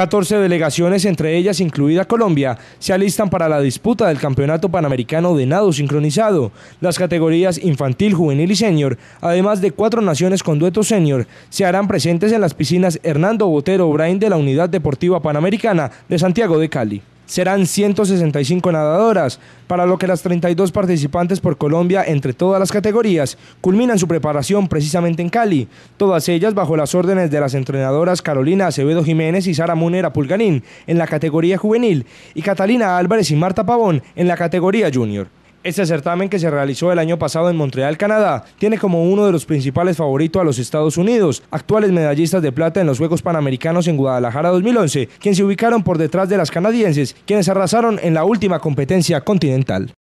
14 delegaciones, entre ellas incluida Colombia, se alistan para la disputa del Campeonato Panamericano de Nado Sincronizado. Las categorías infantil, juvenil y senior, además de cuatro naciones con dueto senior, se harán presentes en las piscinas Hernando Botero Brain de la Unidad Deportiva Panamericana de Santiago de Cali serán 165 nadadoras, para lo que las 32 participantes por Colombia entre todas las categorías culminan su preparación precisamente en Cali, todas ellas bajo las órdenes de las entrenadoras Carolina Acevedo Jiménez y Sara Munera Pulganín en la categoría juvenil y Catalina Álvarez y Marta Pavón en la categoría junior. Este certamen que se realizó el año pasado en Montreal, Canadá, tiene como uno de los principales favoritos a los Estados Unidos, actuales medallistas de plata en los Juegos Panamericanos en Guadalajara 2011, quienes se ubicaron por detrás de las canadienses, quienes arrasaron en la última competencia continental.